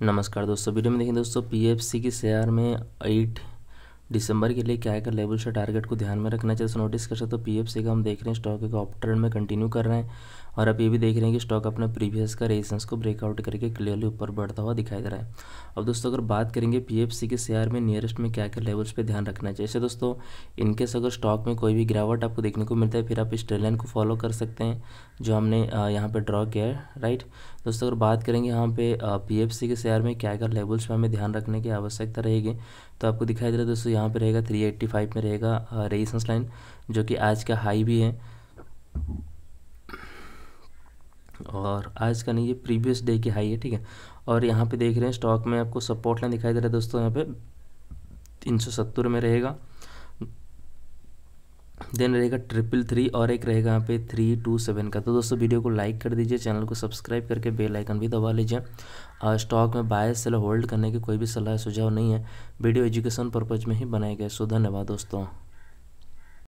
नमस्कार दोस्तों वीडियो में देखें दोस्तों पीएफसी के शेयर में एट दिसंबर के लिए क्या क्या लेवल से टारगेट को ध्यान में रखना चाहिए नोटिस कर सकते हो पी एफ सी का हम देख रहे हैं स्टॉक एक ऑप ट्रेंड में कंटिन्यू कर रहे हैं और आप ये भी देख रहे हैं कि स्टॉक अपने प्रीवियस का रेजिस्टेंस को ब्रेकआउट करके क्लियरली ऊपर बढ़ता हुआ दिखाई दे रहा है अब दोस्तों अगर बात करेंगे सी के शेयर में नियरेस्ट में क्या क्या लेवल्स पर ध्यान रखना चाहिए जैसे दोस्तों इनकेस अगर स्टॉक में कोई भी गिरावट आपको देखने को मिलता है फिर आप इस लाइन को फॉलो कर सकते हैं जो हमने यहाँ पर ड्रॉ किया है राइट दोस्तों अगर बात करेंगे यहाँ पे पी के शेयर में क्या क्या लेवल्स पर हमें ध्यान रखने की आवश्यकता रहेगी तो आपको दिखाई दे रहा है दोस्तों यहाँ पे रहेगा 385 में रहेगा रेजिस्टेंस लाइन जो कि आज का हाई भी है और आज का नहीं ये प्रीवियस डे की हाई है ठीक है और यहाँ पे देख रहे हैं स्टॉक में आपको सपोर्ट लाइन दिखाई दे रहा है दोस्तों यहाँ पे 370 में रहेगा देन रहेगा ट्रिपल थ्री और एक रहेगा यहाँ पे थ्री टू सेवन का तो दोस्तों वीडियो को लाइक कर दीजिए चैनल को सब्सक्राइब करके बेल आइकन भी दबा लीजिए स्टॉक में बाय सेल होल्ड करने की कोई भी सलाह सुझाव नहीं है वीडियो एजुकेशन पर्पज़ में ही बनाए गए सो धन्यवाद दोस्तों